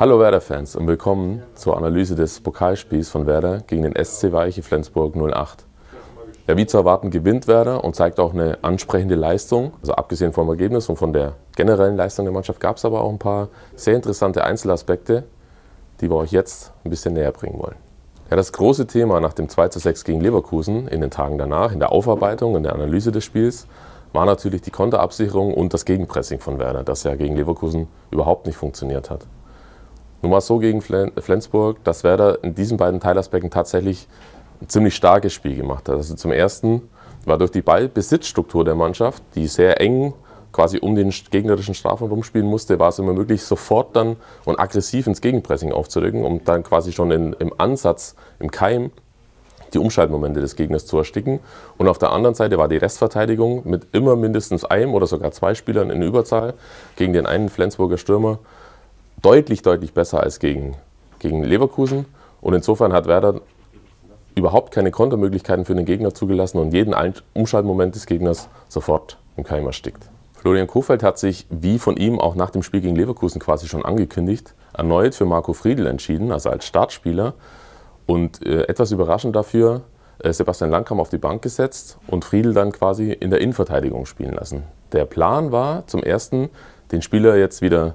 Hallo Werder-Fans und willkommen zur Analyse des Pokalspiels von Werder gegen den SC Weiche Flensburg 08. Ja, wie zu erwarten gewinnt Werder und zeigt auch eine ansprechende Leistung. Also abgesehen vom Ergebnis und von der generellen Leistung der Mannschaft gab es aber auch ein paar sehr interessante Einzelaspekte, die wir euch jetzt ein bisschen näher bringen wollen. Ja, das große Thema nach dem 2 zu 6 gegen Leverkusen in den Tagen danach, in der Aufarbeitung, in der Analyse des Spiels, war natürlich die Konterabsicherung und das Gegenpressing von Werder, das ja gegen Leverkusen überhaupt nicht funktioniert hat. Nur mal so gegen Flensburg, dass Werder in diesen beiden Teilaspekten tatsächlich ein ziemlich starkes Spiel gemacht hat. Also zum ersten war durch die Ballbesitzstruktur der Mannschaft, die sehr eng quasi um den gegnerischen Strafen rumspielen musste, war es immer möglich, sofort dann und aggressiv ins Gegenpressing aufzurücken, um dann quasi schon in, im Ansatz, im Keim die Umschaltmomente des Gegners zu ersticken. Und auf der anderen Seite war die Restverteidigung mit immer mindestens einem oder sogar zwei Spielern in Überzahl gegen den einen Flensburger Stürmer deutlich, deutlich besser als gegen, gegen Leverkusen. Und insofern hat Werder überhaupt keine Kontermöglichkeiten für den Gegner zugelassen und jeden Umschaltmoment des Gegners sofort im Keim erstickt. Florian Kofeld hat sich, wie von ihm auch nach dem Spiel gegen Leverkusen quasi schon angekündigt, erneut für Marco Friedl entschieden, also als Startspieler. Und äh, etwas überraschend dafür, äh, Sebastian Langkamp auf die Bank gesetzt und Friedl dann quasi in der Innenverteidigung spielen lassen. Der Plan war zum ersten, den Spieler jetzt wieder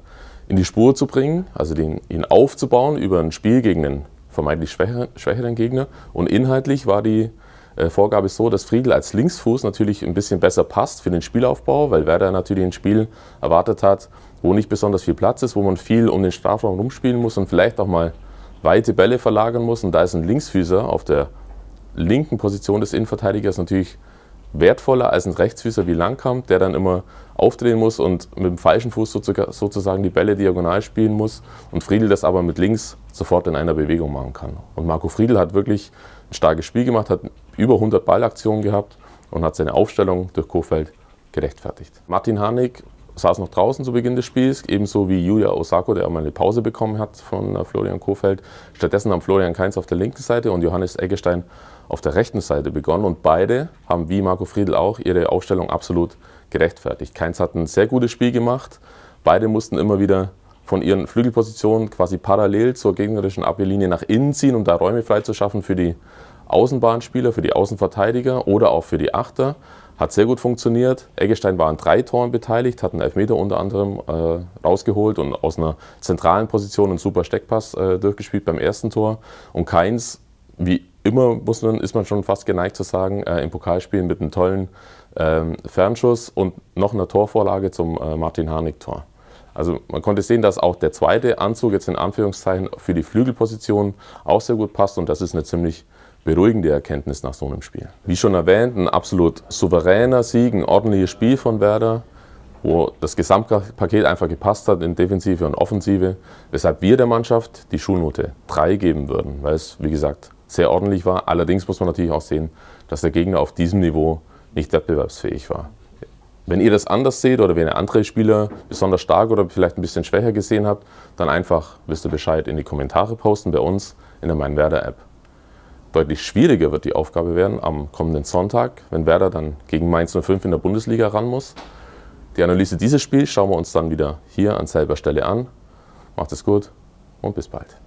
in die Spur zu bringen, also den, ihn aufzubauen über ein Spiel gegen einen vermeintlich schwächeren, schwächeren Gegner. Und inhaltlich war die äh, Vorgabe so, dass Friedel als Linksfuß natürlich ein bisschen besser passt für den Spielaufbau, weil Werder natürlich ein Spiel erwartet hat, wo nicht besonders viel Platz ist, wo man viel um den Strafraum rumspielen muss und vielleicht auch mal weite Bälle verlagern muss. Und da ist ein Linksfüßer auf der linken Position des Innenverteidigers natürlich wertvoller als ein Rechtsfüßer wie Langkamp, der dann immer aufdrehen muss und mit dem falschen Fuß sozusagen die Bälle diagonal spielen muss und Friedel das aber mit links sofort in einer Bewegung machen kann. Und Marco Friedel hat wirklich ein starkes Spiel gemacht, hat über 100 Ballaktionen gehabt und hat seine Aufstellung durch Kofeld gerechtfertigt. Martin Harnik saß noch draußen zu Beginn des Spiels, ebenso wie Julia Osako, der auch mal eine Pause bekommen hat von äh, Florian Kofeld. Stattdessen haben Florian Kainz auf der linken Seite und Johannes Eggestein auf der rechten Seite begonnen und beide haben wie Marco Friedl auch ihre Aufstellung absolut gerechtfertigt. Kainz hat ein sehr gutes Spiel gemacht, beide mussten immer wieder von ihren Flügelpositionen quasi parallel zur gegnerischen Abwehrlinie nach innen ziehen, um da Räume freizuschaffen für die Außenbahnspieler, für die Außenverteidiger oder auch für die Achter. Hat sehr gut funktioniert. Eggestein war an drei Toren beteiligt, hat einen Elfmeter unter anderem äh, rausgeholt und aus einer zentralen Position einen super Steckpass äh, durchgespielt beim ersten Tor. Und Keins, wie immer muss man, ist man schon fast geneigt zu sagen, äh, im Pokalspiel mit einem tollen ähm, Fernschuss und noch einer Torvorlage zum äh, Martin Harnik-Tor. Also man konnte sehen, dass auch der zweite Anzug jetzt in Anführungszeichen für die Flügelposition auch sehr gut passt und das ist eine ziemlich beruhigende Erkenntnis nach so einem Spiel. Wie schon erwähnt, ein absolut souveräner Sieg, ein ordentliches Spiel von Werder, wo das Gesamtpaket einfach gepasst hat in Defensive und Offensive, weshalb wir der Mannschaft die Schulnote 3 geben würden, weil es, wie gesagt, sehr ordentlich war. Allerdings muss man natürlich auch sehen, dass der Gegner auf diesem Niveau nicht wettbewerbsfähig war. Wenn ihr das anders seht oder wenn ihr andere Spieler besonders stark oder vielleicht ein bisschen schwächer gesehen habt, dann einfach wisst ihr Bescheid in die Kommentare posten bei uns in der Mein Werder App deutlich schwieriger wird die Aufgabe werden am kommenden Sonntag, wenn Werder dann gegen Mainz 05 in der Bundesliga ran muss. Die Analyse dieses Spiels schauen wir uns dann wieder hier an selber Stelle an. Macht es gut und bis bald.